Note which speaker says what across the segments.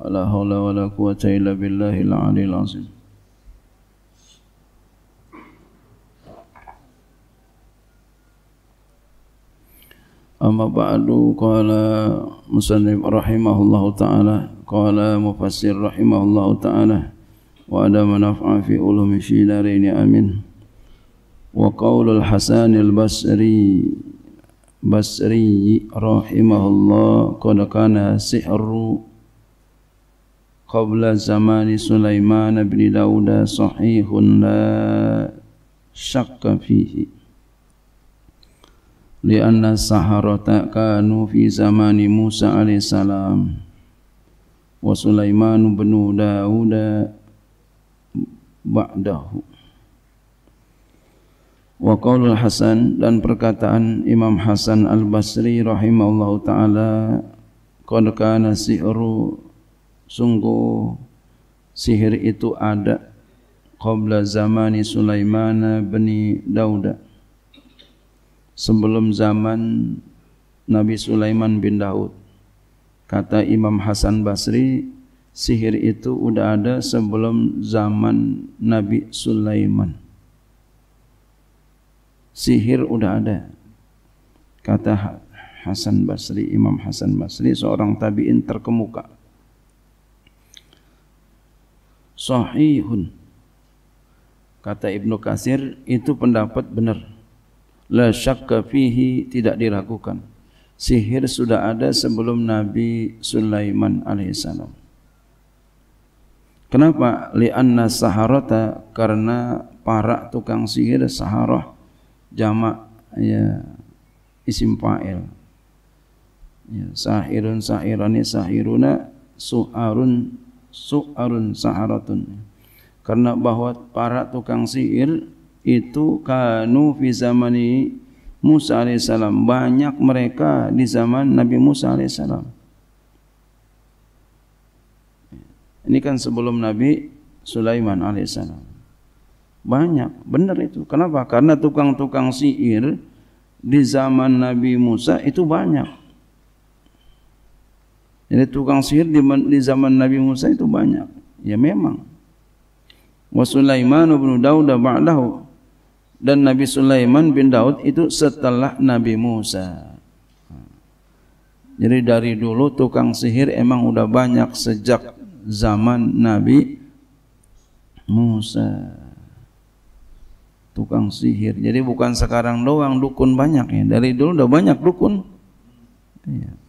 Speaker 1: ولا حول ولا قوة إلا بالله العلي العظيم أما بعد قال مسلم رحمه الله تعالى قال مفسر رحمه الله تعالى وأدى نفع في علوم في دارين آمين وقول الحسن البصري بصري رحمه الله قد كان سحر qabla zamani Sulaiman bin Dauda, sahihun la syakka fihi lianna saharata kanu fi zamani Musa alaihi salam wa Sulaiman bin Dauda ba'dahu wa qawlul Hasan dan perkataan Imam Hasan Al-Basri rahimahullahu taala qad kana si'ru sungguh sihir itu ada qabla zamani Sulaiman bin Daud sebelum zaman Nabi Sulaiman bin Daud kata Imam Hasan Basri sihir itu sudah ada sebelum zaman Nabi Sulaiman sihir sudah ada kata Hasan Basri Imam Hasan Basri seorang tabi'in terkemuka sahihun. Kata Ibnu Kasir itu pendapat benar. La syakka fihi tidak diragukan. Sihir sudah ada sebelum Nabi Sulaiman alaihissalam. Kenapa? Lianna saharata karena para tukang sihir saharah jamak ya isim fa'il. Ya, sahirun sahirani sahiruna su'arun su'arun saharatun karena bahwa para tukang sihir itu kanu fi zamani Musa alaihissalam banyak mereka di zaman Nabi Musa alaihissalam ini kan sebelum Nabi Sulaiman alaihissalam banyak benar itu kenapa karena tukang-tukang sihir di zaman Nabi Musa itu banyak Jadi tukang sihir di, di zaman Nabi Musa itu banyak. Ya memang. Wa Sulaiman bin Daud ba'dahu. Dan Nabi Sulaiman bin Daud itu setelah Nabi Musa. Jadi dari dulu tukang sihir emang udah banyak sejak zaman Nabi Musa. Tukang sihir. Jadi bukan sekarang doang dukun banyak ya. Dari dulu udah banyak dukun. Iya.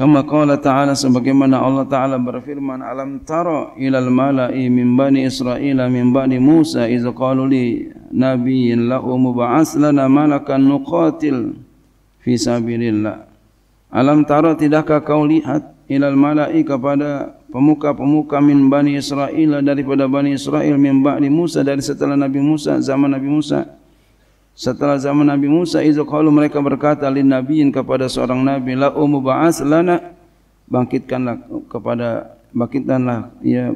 Speaker 1: Kama qala ta'ala sebagaimana Allah ta'ala berfirman Alam taro ilal malai min bani Israel min bani Musa Iza qalu li nabiyin lahu muba'as lana malakan nuqatil fi sabirillah Alam taro tidakkah kau lihat ilal malai kepada pemuka-pemuka min bani Israel Daripada bani Israel min bani Musa dari setelah Nabi Musa zaman Nabi Musa Setelah zaman Nabi Musa izu mereka berkata lin nabiin kepada seorang nabi la umu ba'as lana bangkitkanlah kepada bangkitkanlah ya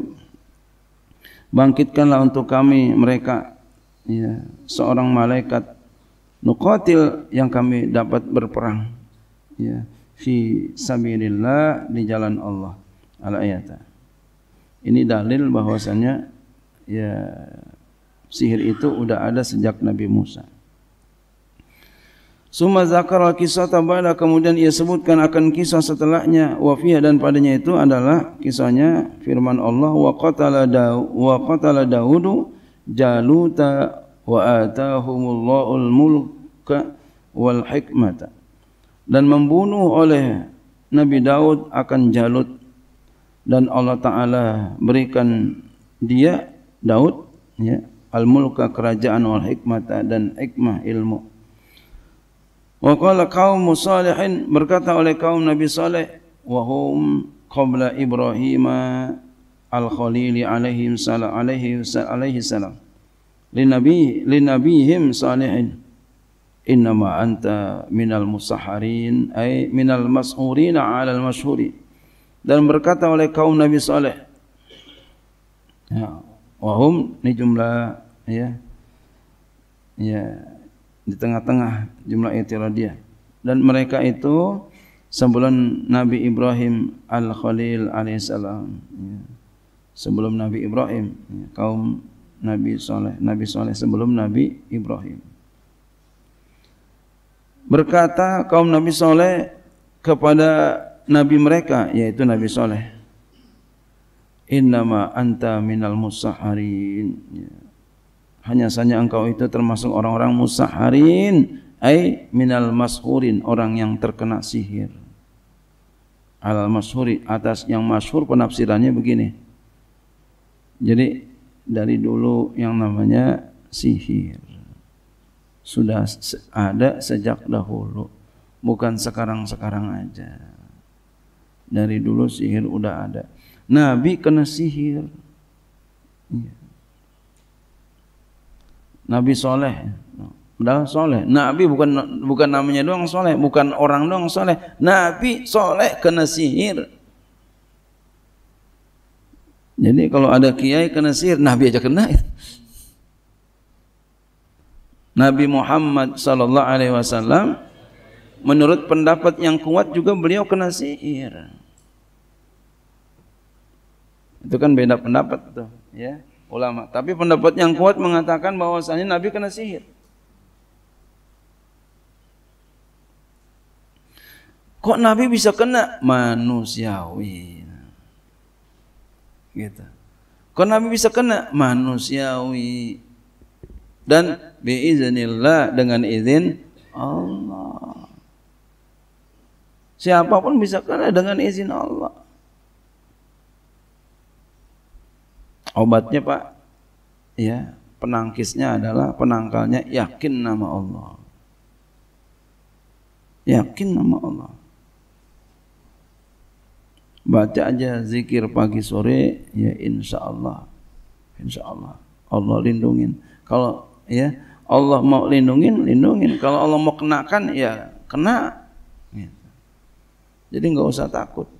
Speaker 1: bangkitkanlah untuk kami mereka ya seorang malaikat nuqatil yang kami dapat berperang ya fi sabilillah di jalan Allah al ini dalil bahwasanya ya sihir itu sudah ada sejak Nabi Musa Suma al kisah tabada kemudian ia sebutkan akan kisah setelahnya wafiyah dan padanya itu adalah kisahnya firman Allah wa qatala wa qatala daudu jaluta wa atahumullahul mulka wal hikmata dan membunuh oleh Nabi Daud akan Jalut dan Allah taala berikan dia Daud ya al mulka kerajaan wal hikmata dan hikmah ilmu Waqala kaum salihin berkata oleh kaum Nabi Saleh wahum qabla Ibrahim al Khalili alaihi salam alaihi alaihi salam linabi linabihim salihin innama anta minal musaharin, ay minal mas'urina al mashhurin dan berkata oleh kaum Nabi Saleh ya wahum ni jumlah ya ya di tengah-tengah jumlah itilah dia dan mereka itu sebelum Nabi Ibrahim Al-Khalil alaihissalam ya. sebelum Nabi Ibrahim ya, kaum Nabi Soleh Nabi Soleh sebelum Nabi Ibrahim berkata kaum Nabi Soleh kepada nabi mereka yaitu Nabi Saleh innama anta minal musaharin ya hanya saja engkau itu termasuk orang-orang musaharin ai minal mashurin orang yang terkena sihir al mashuri atas yang masyhur penafsirannya begini jadi dari dulu yang namanya sihir sudah ada sejak dahulu bukan sekarang-sekarang aja dari dulu sihir udah ada nabi kena sihir ya. Nabi soleh. Udah soleh. Nabi bukan bukan namanya doang soleh, bukan orang doang soleh. Nabi soleh kena sihir. Jadi kalau ada kiai kena sihir, Nabi aja kena. Nabi Muhammad sallallahu alaihi wasallam menurut pendapat yang kuat juga beliau kena sihir. Itu kan beda pendapat tuh, ya ulama. Tapi pendapat yang kuat mengatakan bahwasannya Nabi kena sihir. Kok Nabi bisa kena? Manusiawi. Gitu. Kok Nabi bisa kena? Manusiawi. Dan biiznillah dengan izin Allah. Siapapun bisa kena dengan izin Allah. Obatnya Pak, ya penangkisnya adalah penangkalnya yakin nama Allah. Yakin nama Allah. Baca aja zikir pagi sore, ya insya Allah, insya Allah, Allah lindungin. Kalau ya Allah mau lindungin, lindungin. Kalau Allah mau kenakan, ya kena. Gitu. Jadi nggak usah takut.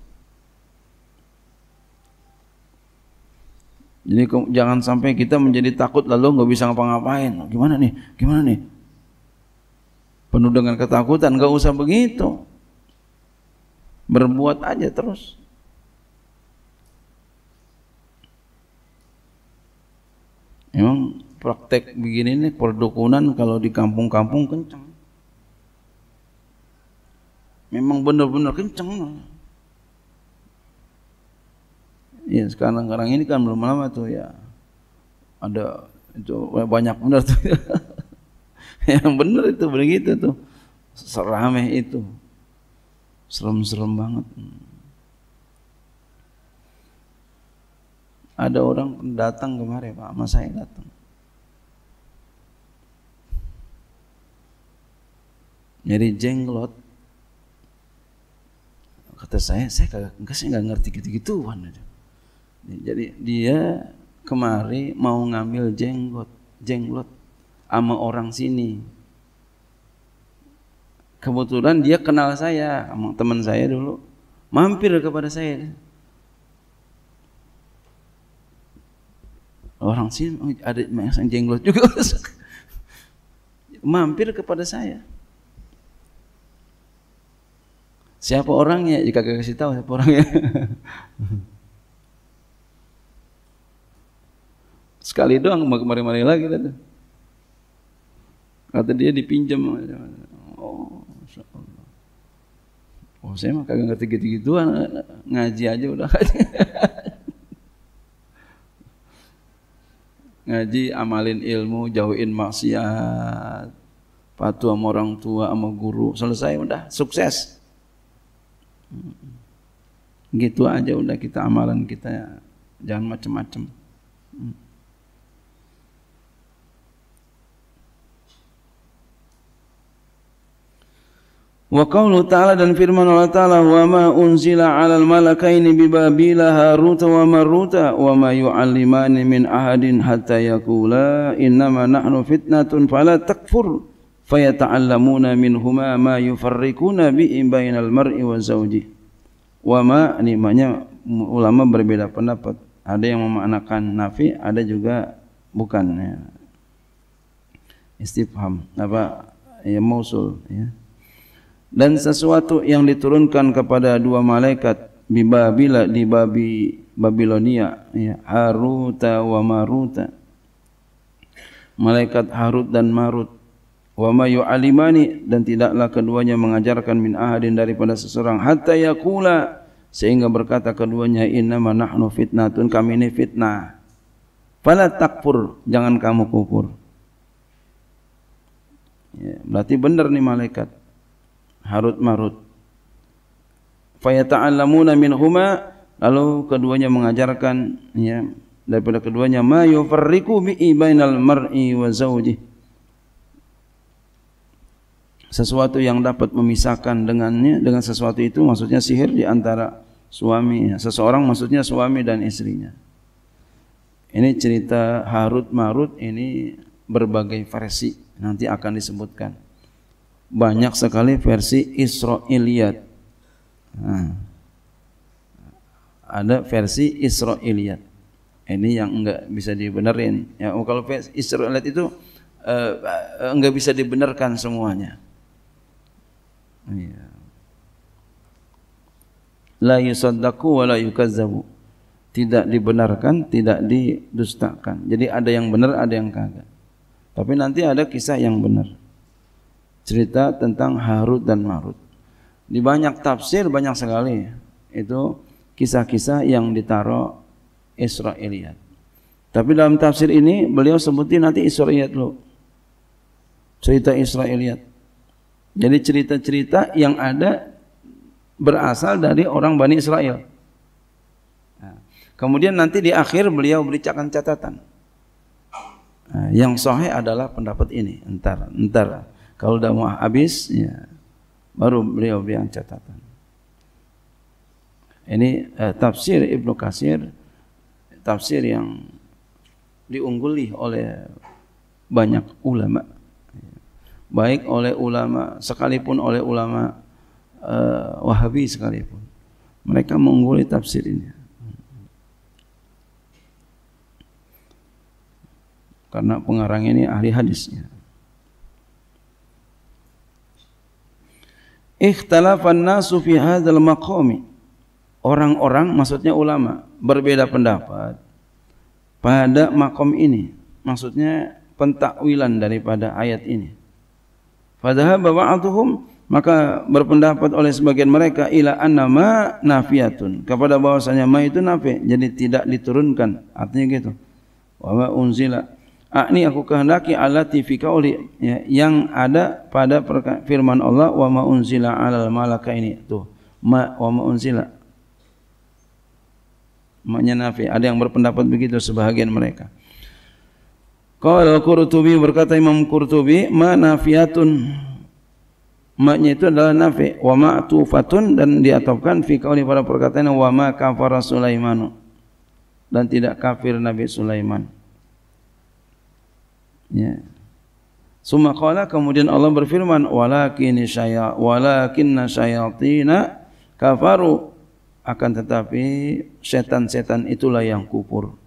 Speaker 1: Jadi jangan sampai kita menjadi takut lalu nggak bisa ngapa-ngapain. Gimana nih? Gimana nih? Penuh dengan ketakutan, nggak usah begitu. Berbuat aja terus. Emang praktek begini nih perdukunan kalau di kampung-kampung kenceng, Memang benar-benar kenceng ya sekarang sekarang ini kan belum lama tuh ya ada itu banyak benar tuh yang benar itu begitu tuh serame itu serem-serem banget ada orang datang kemarin pak mas saya datang nyari jenglot kata saya saya kagak saya nggak ngerti gitu-gituan aja jadi dia kemari mau ngambil jenggot, jenglot sama orang sini. Kebetulan dia kenal saya, sama teman saya dulu. Mampir kepada saya. Orang sini oh, ada yang jenglot juga. Mampir kepada saya. Siapa orangnya? Jika kasih tahu siapa orangnya. Sekali doang kemari-mari lagi tadi. Kata dia dipinjam. Oh, Allah. Oh, saya mah kagak ngerti gitu-gituan, ngaji aja udah. ngaji amalin ilmu jauhin maksiat patuh sama orang tua sama guru selesai udah sukses gitu aja udah kita amalan kita jangan macem-macem Wa qawlu ta'ala dan firman Allah ta'ala wa ma unzila 'alal malakaini bi babila Harut wa Maruta wa ma yu'allimani min ahadin hatta yaqula innama nahnu fitnatun fala takfur fayata'allamuna minhuma ma yufarriquna bi bainal mar'i wa zawji. Wa ma nimanya ulama berbeda pendapat. Ada yang memaknakan nafi, ada juga bukan ya. Istifham apa ya mausul ya dan sesuatu yang diturunkan kepada dua malaikat di Babila di Babi Babilonia ya Haruta wa Maruta malaikat Harut dan Marut wa ma yu'alimani dan tidaklah keduanya mengajarkan min ahadin daripada seseorang hatta yaqula sehingga berkata keduanya innama nahnu fitnatun kami ini fitnah fala takfur jangan kamu kufur ya, berarti benar nih malaikat harut marut fayata'allamuna minhuma lalu keduanya mengajarkan ya daripada keduanya ma yufarriqu bi bainal mar'i wa zawjih sesuatu yang dapat memisahkan dengannya dengan sesuatu itu maksudnya sihir di antara suami ya, seseorang maksudnya suami dan istrinya ini cerita Harut Marut ini berbagai versi nanti akan disebutkan banyak sekali versi Israiliyat. Nah, ada versi Israiliyat. Ini yang enggak bisa dibenerin. Ya, oh, kalau versi Israiliyat itu eh, enggak bisa dibenarkan semuanya. Ya. La yusaddaku wa la yukazzabu. Tidak dibenarkan, tidak didustakan. Jadi ada yang benar, ada yang kagak. Tapi nanti ada kisah yang benar cerita tentang Harut dan Marut. Di banyak tafsir banyak sekali itu kisah-kisah yang ditaruh Israiliyat. Tapi dalam tafsir ini beliau sebutin nanti Israiliyat lo. Cerita Israiliyat. Jadi cerita-cerita yang ada berasal dari orang Bani Israel. Nah, kemudian nanti di akhir beliau berikan catatan. Nah, yang sahih adalah pendapat ini. Entar, entar. Kalau udah mau habis, ya, baru beliau bilang catatan. Ini eh, tafsir Ibnu Kasir, tafsir yang diungguli oleh banyak ulama. Baik oleh ulama, sekalipun oleh ulama eh, Wahabi sekalipun. Mereka mengungguli tafsir ini. Karena pengarang ini ahli hadisnya. Ikhtalafan nasu fi hadzal maqami. Orang-orang maksudnya ulama berbeda pendapat pada makom ini. Maksudnya pentakwilan daripada ayat ini. Fadhahaba ba'dhum maka berpendapat oleh sebagian mereka ila annama nafiyatun kepada bahwasanya ma itu nafi jadi tidak diturunkan artinya gitu wa ma unzila Ah, ini aku kehendaki alati fi oli ya, yang ada pada firman Allah wa ma unzila alal malaka ini tuh ma wa ma unzila maknya nafi ada yang berpendapat begitu sebahagian mereka Qala al-Qurtubi berkata Imam Qurtubi ma nafiyatun maknya itu adalah nafi wa tufatun dan diatofkan fi kauli pada perkataan wa ma kafara Sulaimanu dan tidak kafir Nabi Sulaiman Ya. Suma qala kemudian Allah berfirman walakin saya walakinna syayatina kafaru akan tetapi setan-setan itulah yang kufur.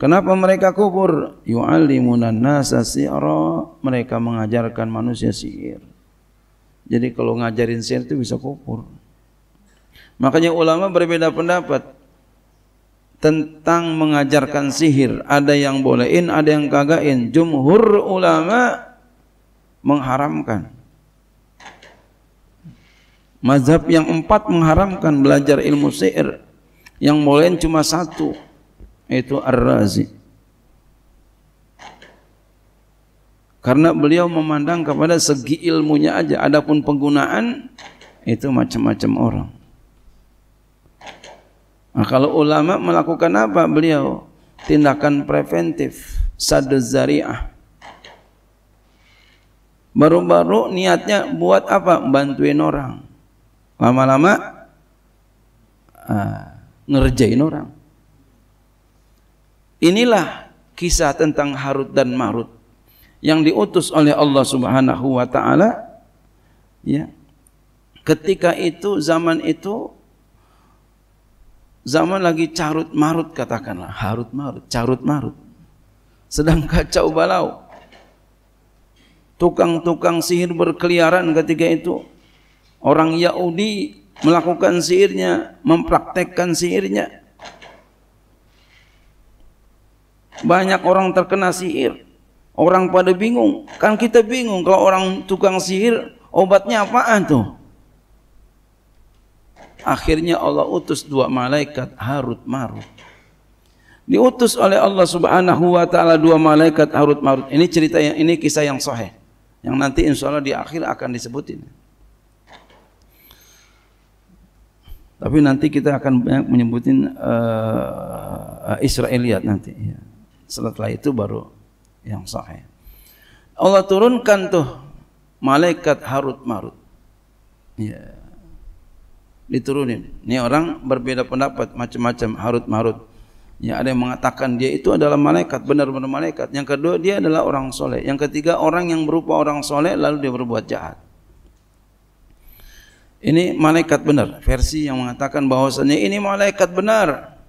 Speaker 1: Kenapa mereka kufur? Yu'allimunan nasa si'ra. Mereka mengajarkan manusia sihir. Jadi kalau ngajarin sihir itu bisa kufur. Makanya ulama berbeda pendapat tentang mengajarkan sihir. Ada yang bolehin, ada yang kagain. Jumhur ulama mengharamkan. Mazhab yang empat mengharamkan belajar ilmu sihir. Yang bolehin cuma satu, yaitu Ar-Razi. Karena beliau memandang kepada segi ilmunya aja, adapun penggunaan itu macam-macam orang. Nah, kalau ulama melakukan apa beliau? Tindakan preventif, sadu zariah. Baru-baru niatnya buat apa? Bantuin orang. Lama-lama ah, ngerjain orang. Inilah kisah tentang Harut dan Marut yang diutus oleh Allah Subhanahu wa taala ya. Ketika itu zaman itu Zaman lagi carut marut katakanlah, harut marut, carut marut. Sedang kacau balau. Tukang-tukang sihir berkeliaran ketika itu. Orang Yahudi melakukan sihirnya, mempraktekkan sihirnya. Banyak orang terkena sihir. Orang pada bingung. Kan kita bingung kalau orang tukang sihir obatnya apaan tuh? Akhirnya Allah utus dua malaikat Harut Marut. Diutus oleh Allah Subhanahu wa taala dua malaikat Harut Marut. Ini cerita yang ini kisah yang sahih. Yang nanti insya Allah di akhir akan disebutin. Tapi nanti kita akan banyak menyebutin uh, eh, eh, Israeliat nanti. Ya. Setelah itu baru yang sahih. Allah turunkan tuh malaikat Harut Marut. Ya diturunin. Ini orang berbeda pendapat macam-macam Harut Marut. Ya, ada yang mengatakan dia itu adalah malaikat, benar-benar malaikat. Yang kedua dia adalah orang soleh. Yang ketiga orang yang berupa orang soleh lalu dia berbuat jahat. Ini malaikat benar. Versi yang mengatakan bahwasanya ini malaikat benar.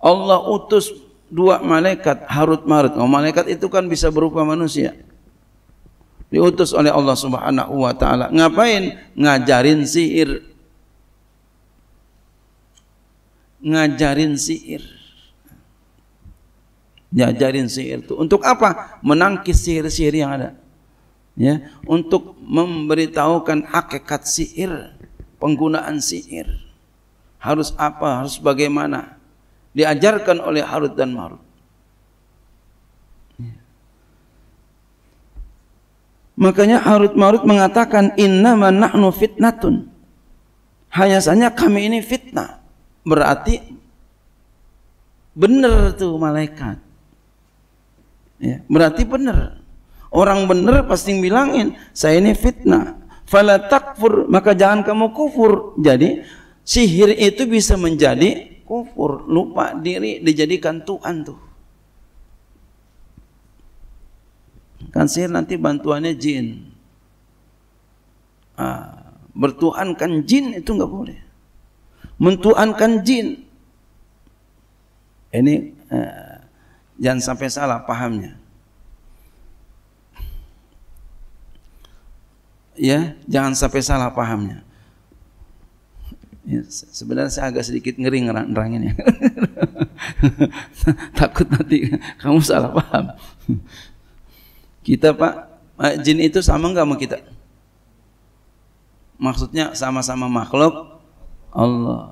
Speaker 1: Allah utus dua malaikat Harut Marut. Oh, malaikat itu kan bisa berupa manusia. Diutus oleh Allah Subhanahu wa taala. Ngapain? Ngajarin sihir ngajarin sihir. Ngajarin sihir itu untuk apa? Menangkis sihir-sihir yang ada. Ya, untuk memberitahukan hakikat sihir, penggunaan sihir. Harus apa, harus bagaimana? Diajarkan oleh Harut dan Marut. Ya. Makanya Harut Marut mengatakan innama nahnu fitnatun. Hanya saja kami ini fitnah berarti benar tuh malaikat. Ya, berarti benar. Orang benar pasti bilangin, saya ini fitnah. Fala takfur, maka jangan kamu kufur. Jadi sihir itu bisa menjadi kufur, lupa diri dijadikan Tuhan tuh. Kan sihir nanti bantuannya jin. Ah, kan jin itu nggak boleh mentuankan jin. Ini eh, jangan sampai salah pahamnya. Ya, jangan sampai salah pahamnya. Ya, sebenarnya saya agak sedikit ngeri ngerangin ya. Takut nanti kamu salah paham. Kita Pak, eh, jin itu sama nggak sama kita? Maksudnya sama-sama makhluk, Allah.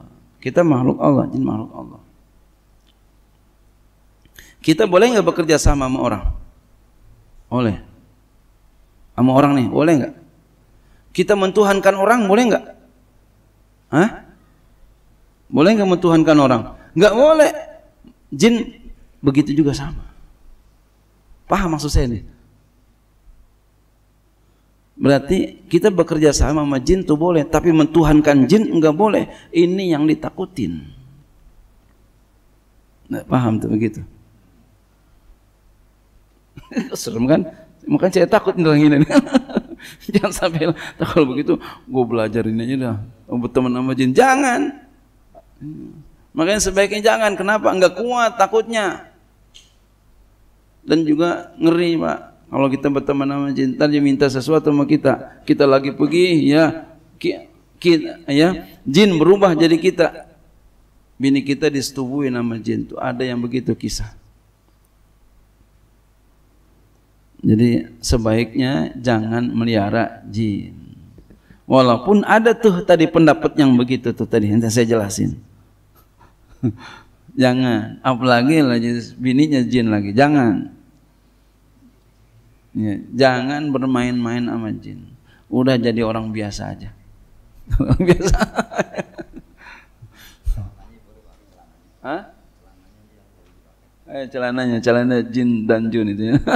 Speaker 1: Kita makhluk Allah, jin makhluk Allah. Kita boleh nggak bekerja sama sama orang? Boleh. Sama orang nih, boleh nggak? Kita mentuhankan orang, boleh nggak? Hah? Boleh nggak mentuhankan orang? Nggak boleh. Jin begitu juga sama. Paham maksud saya nih? Berarti kita bekerja sama sama jin tuh boleh, tapi mentuhankan jin enggak boleh. Ini yang ditakutin. Nah, paham tuh begitu. Serem kan? Makanya saya takut dengan ini. Jangan sampai nah, kalau begitu gue belajar ini aja dah. teman sama jin. Jangan. Makanya sebaiknya jangan. Kenapa? Enggak kuat takutnya. Dan juga ngeri, Pak kalau kita berteman sama jin, ntar dia minta sesuatu sama kita. Kita lagi pergi, ya, kita, ya, jin berubah jadi kita. Bini kita disetubuhi nama jin. Tuh ada yang begitu kisah. Jadi sebaiknya jangan melihara jin. Walaupun ada tuh tadi pendapat yang begitu tuh tadi nanti saya jelasin. Jangan, apalagi lagi bininya jin lagi. Jangan. Ya, jangan bermain-main sama jin. Udah jadi orang biasa aja. Orang biasa. Hah? Eh, celananya, celana jin dan jun itu. Ya.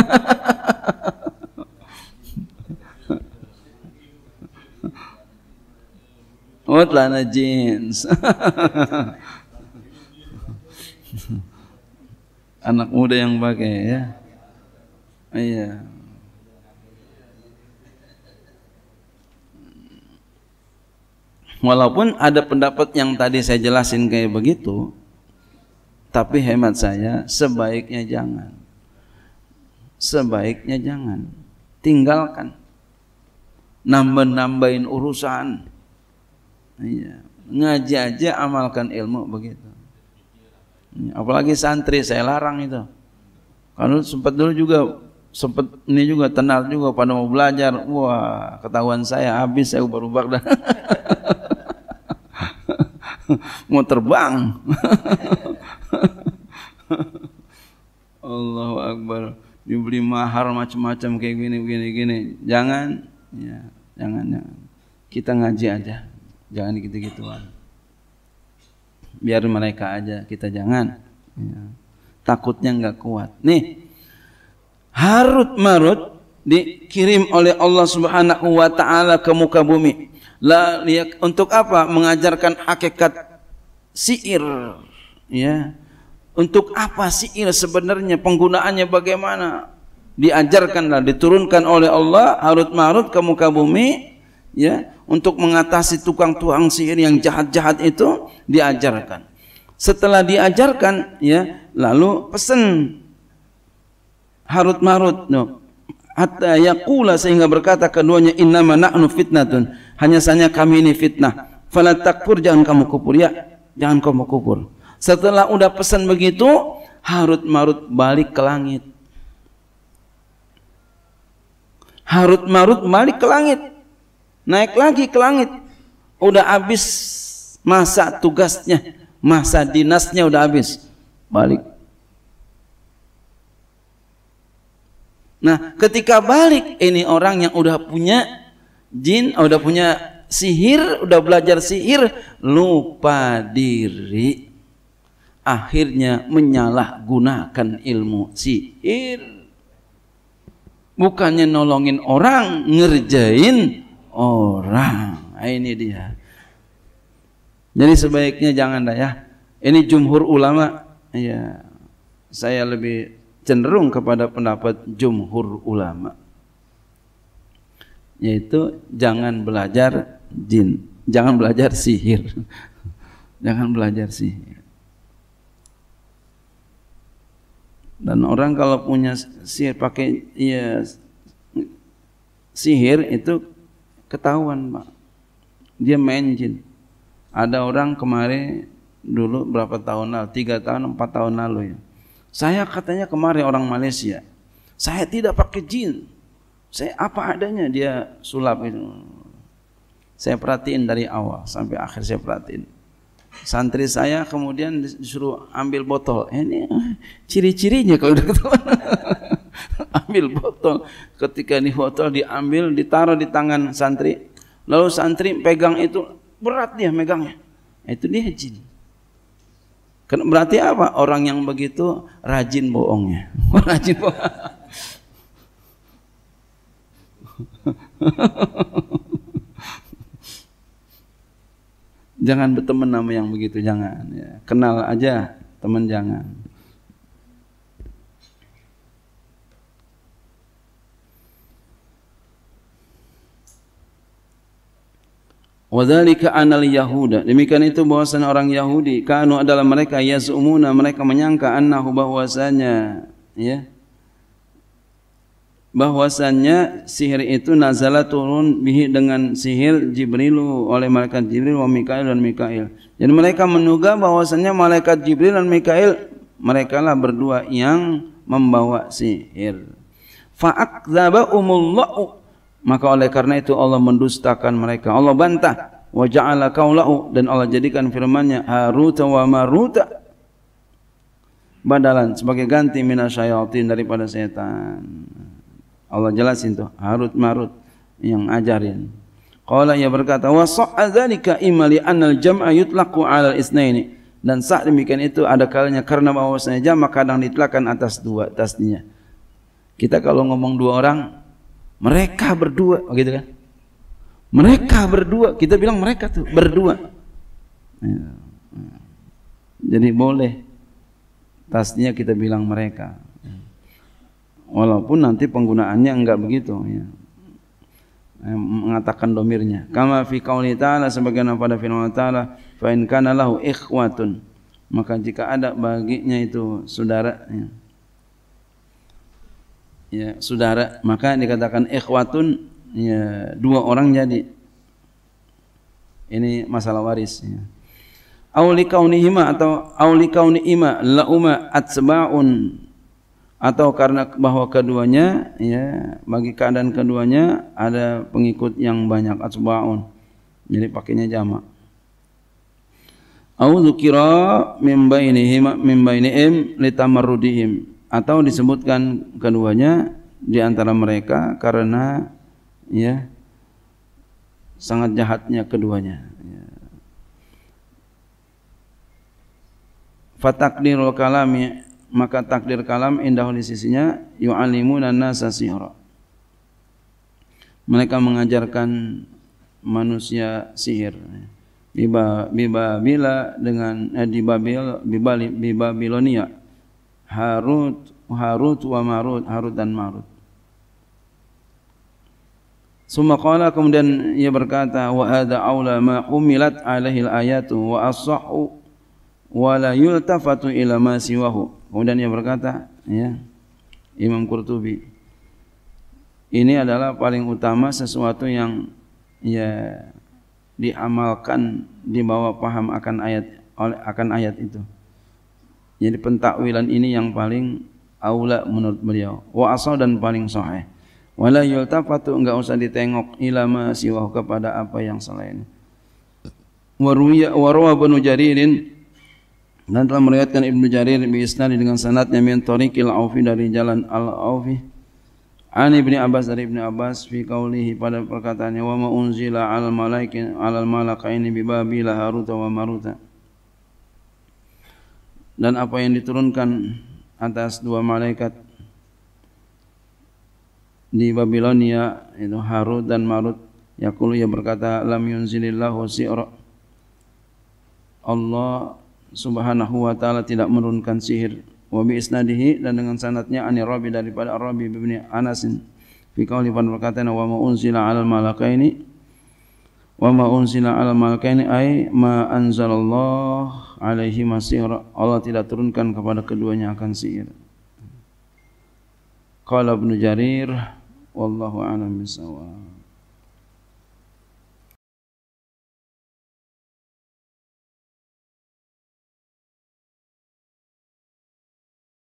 Speaker 1: Oh, celana jeans. Anak muda yang pakai ya. Iya. Walaupun ada pendapat yang tadi saya jelasin kayak begitu, tapi hemat saya sebaiknya jangan. Sebaiknya jangan. Tinggalkan. Nambah-nambahin urusan. Iya. Ngaji aja amalkan ilmu begitu. Iya. Apalagi santri saya larang itu. Kalau sempat dulu juga sempat ini juga tenar juga pada mau belajar. Wah, ketahuan saya habis saya ubah-ubah dah. mau terbang. Allahu Akbar. Dibeli mahar macam-macam kayak gini gini gini. Jangan ya, jangan jangan. Kita ngaji aja. Jangan gitu-gituan. Biar mereka aja, kita jangan. Ya. Takutnya nggak kuat. Nih, Harut Marut dikirim oleh Allah Subhanahu wa taala ke muka bumi La ya, untuk apa? Mengajarkan hakikat siir ya. Untuk apa siir sebenarnya? Penggunaannya bagaimana? Diajarkanlah, diturunkan oleh Allah harut marut ke muka bumi, ya, untuk mengatasi tukang-tukang sihir yang jahat-jahat itu diajarkan. Setelah diajarkan, ya, lalu pesen harut marut, no, hatta yaqula sehingga berkata keduanya innama nahnu fitnatun hanya saja kami ini fitnah fala takfur jangan kamu kubur ya jangan kamu kubur. setelah udah pesan begitu Harut marut balik ke langit Harut marut balik ke langit naik lagi ke langit udah habis masa tugasnya masa dinasnya udah habis balik Nah, ketika balik ini orang yang udah punya jin, udah punya sihir, udah belajar sihir, lupa diri. Akhirnya menyalahgunakan ilmu sihir. Bukannya nolongin orang, ngerjain orang. Nah, ini dia. Jadi sebaiknya jangan dah ya. Ini jumhur ulama. Ya, saya lebih cenderung kepada pendapat jumhur ulama yaitu jangan belajar jin, jangan belajar sihir. jangan belajar sihir. Dan orang kalau punya sihir pakai ya sihir itu ketahuan, Pak. Dia main jin. Ada orang kemarin dulu berapa tahun lalu, tiga tahun, empat tahun lalu ya saya katanya kemarin orang Malaysia, saya tidak pakai jin. Saya apa adanya dia sulap itu. Saya perhatiin dari awal sampai akhir saya perhatiin. Santri saya kemudian disuruh ambil botol. Ini ciri-cirinya kalau udah ketahuan. ambil botol. Ketika ini botol diambil, ditaruh di tangan santri. Lalu santri pegang itu berat dia megangnya. Itu dia jin. Berarti apa? Orang yang begitu rajin bohongnya. rajin bohong. jangan berteman sama yang begitu, jangan. Ya. Kenal aja, teman jangan. Wadzalika anal Yahuda. Demikian itu bahwasan orang Yahudi kanu adalah mereka yazumuna mereka menyangka annahu bahwasanya ya bahwasannya sihir itu nazala turun bihi dengan sihir Jibrilu oleh malaikat Jibril wa Mikail dan Mikail. Jadi mereka menduga bahwasannya malaikat Jibril dan Mikail mereka lah berdua yang membawa sihir. Fa'akdzaba umullahu maka oleh karena itu Allah mendustakan mereka. Allah bantah wa ja'ala qaulahu dan Allah jadikan firman-Nya Harut wa Marut badalan sebagai ganti minasyayatin daripada setan. Allah jelasin tuh Harut Marut yang ajarin. Qala ia berkata wa imali annal jam'a yutlaqu 'ala al-itsnaini dan sah demikian itu ada kalanya karena bahwasanya jamak kadang ditelakan atas dua tasnya. Kita kalau ngomong dua orang mereka berdua begitu oh, gitu kan mereka berdua kita bilang mereka tuh berdua ya. jadi boleh tasnya kita bilang mereka walaupun nanti penggunaannya enggak begitu ya mengatakan domirnya kama fi qauli ta'ala sebagaimana pada firman ta'ala fa in kana lahu ikhwatun maka jika ada baginya itu saudara ya ya saudara maka dikatakan ikhwatun ya dua orang jadi ini masalah waris ya. Auli kaunihima atau auli kaunihima lauma atsba'un atau karena bahwa keduanya ya bagi keadaan keduanya ada pengikut yang banyak atsba'un jadi pakainya jamak au hima mim ini mim bainihim litamarrudihim atau disebutkan keduanya di antara mereka karena ya sangat jahatnya keduanya. Ya. Fatakdirul kalami maka takdir kalam indah di sisinya yu'allimuna nasa sihra. Mereka mengajarkan manusia sihir. Biba, biba bila dengan eh, di Babil, Bibabilonia Harut Harut wa Marut Harut dan Marut Summa qala kemudian ia berkata wa hadza aula ma umilat alaihi ayatu wa as wa la yultafatu ila ma siwahu. Kemudian ia berkata ya Imam Qurtubi ini adalah paling utama sesuatu yang ya diamalkan di bawah paham akan ayat oleh akan ayat itu. Jadi pentakwilan ini yang paling aula menurut beliau. Wa asal dan paling sahih. Wala yultafatu enggak usah ditengok ilama siwahu kepada apa yang selain. Waruya warwa bin Jaririn dan telah meriwayatkan Ibnu Jarir bi isnad dengan sanadnya min tariqil Aufi dari jalan Al Aufi An Ibnu Abbas dari Ibnu Abbas fi qaulihi pada perkataannya wa ma unzila al malaikin al malaikaini bi babila haruta wa maruta dan apa yang diturunkan atas dua malaikat di Babilonia itu Harut dan Marut yaqulu ia berkata lam yunzilillahu si'ra Allah Subhanahu wa taala tidak menurunkan sihir wa bi isnadihi dan dengan sanadnya ani Rabi daripada Rabi bin Anas fi qauli pan berkata wa ma unzila alal ini wa ma unzila al malakaini ay ma anzalallah alaihi masira Allah tidak turunkan kepada keduanya akan sihir qala ibnu jarir wallahu alam bisawab